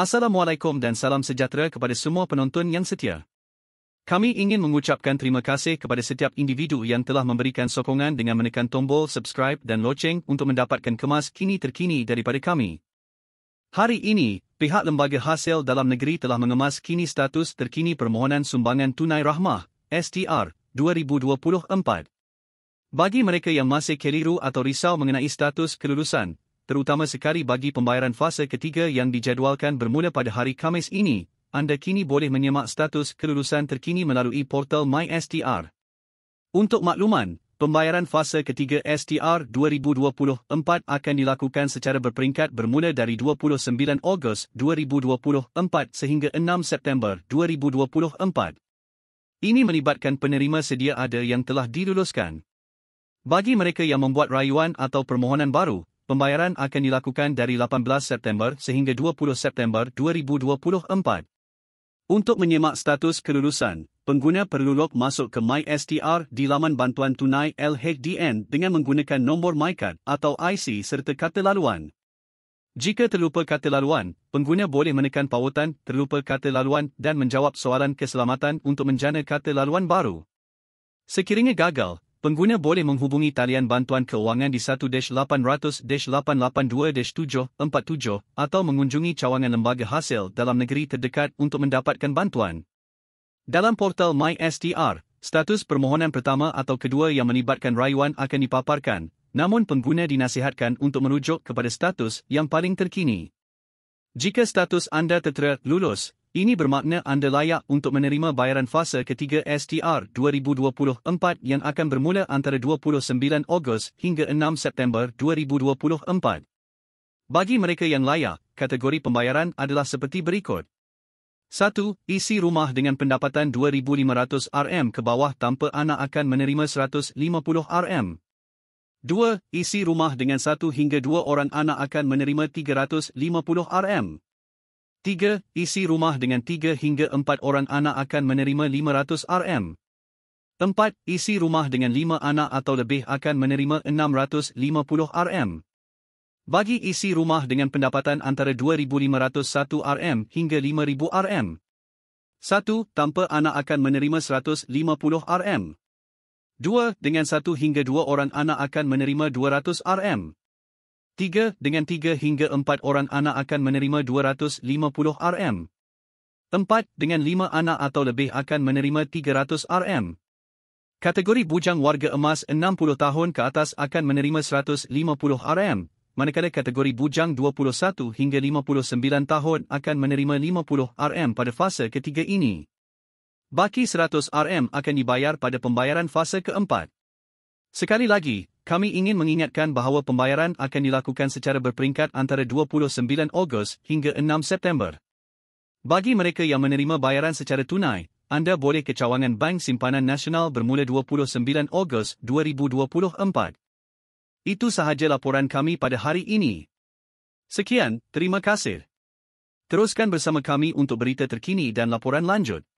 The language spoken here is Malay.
Assalamualaikum dan salam sejahtera kepada semua penonton yang setia. Kami ingin mengucapkan terima kasih kepada setiap individu yang telah memberikan sokongan dengan menekan tombol subscribe dan loceng untuk mendapatkan kemas kini terkini daripada kami. Hari ini, pihak Lembaga Hasil Dalam Negeri telah mengemas kini status terkini permohonan sumbangan tunai rahmah STR 2024. Bagi mereka yang masih keliru atau risau mengenai status kelulusan, terutama sekali bagi pembayaran fasa ketiga yang dijadualkan bermula pada hari Khamis ini, anda kini boleh menyemak status kelulusan terkini melalui portal MySTR. Untuk makluman, pembayaran fasa ketiga STR 2024 akan dilakukan secara berperingkat bermula dari 29 Ogos 2024 sehingga 6 September 2024. Ini melibatkan penerima sedia ada yang telah diluluskan. Bagi mereka yang membuat rayuan atau permohonan baru, pembayaran akan dilakukan dari 18 September sehingga 20 September 2024. Untuk menyemak status kelulusan, pengguna perlu log masuk ke MySTR di laman bantuan tunai LHDN dengan menggunakan nombor MyCard atau IC serta kata laluan. Jika terlupa kata laluan, pengguna boleh menekan pautan terlupa kata laluan dan menjawab soalan keselamatan untuk menjana kata laluan baru. Sekiranya gagal, pengguna boleh menghubungi talian bantuan keuangan di 1 800 882 747 atau mengunjungi cawangan lembaga hasil dalam negeri terdekat untuk mendapatkan bantuan. Dalam portal MySTR, status permohonan pertama atau kedua yang melibatkan rayuan akan dipaparkan, namun pengguna dinasihatkan untuk merujuk kepada status yang paling terkini. Jika status anda tertera lulus, ini bermakna anda layak untuk menerima bayaran fasa ketiga STR 2024 yang akan bermula antara 29 Ogos hingga 6 September 2024. Bagi mereka yang layak, kategori pembayaran adalah seperti berikut. 1. Isi rumah dengan pendapatan 2,500 RM ke bawah tanpa anak akan menerima 150 RM. 2. Isi rumah dengan 1 hingga 2 orang anak akan menerima 350 RM. Tiga, Isi rumah dengan tiga hingga empat orang anak akan menerima 500 RM. Empat, Isi rumah dengan lima anak atau lebih akan menerima 650 RM. Bagi isi rumah dengan pendapatan antara 2,501 RM hingga 5,000 RM. satu, Tanpa anak akan menerima 150 RM. Dua, Dengan satu hingga dua orang anak akan menerima 200 RM. Tiga, dengan tiga hingga empat orang anak akan menerima 250 RM. Empat, dengan lima anak atau lebih akan menerima 300 RM. Kategori bujang warga emas 60 tahun ke atas akan menerima 150 RM, manakala kategori bujang 21 hingga 59 tahun akan menerima 50 RM pada fasa ketiga ini. Baki 100 RM akan dibayar pada pembayaran fasa keempat. Sekali lagi, kami ingin mengingatkan bahawa pembayaran akan dilakukan secara berperingkat antara 29 Ogos hingga 6 September. Bagi mereka yang menerima bayaran secara tunai, anda boleh ke cawangan Bank Simpanan Nasional bermula 29 Ogos 2024. Itu sahaja laporan kami pada hari ini. Sekian, terima kasih. Teruskan bersama kami untuk berita terkini dan laporan lanjut.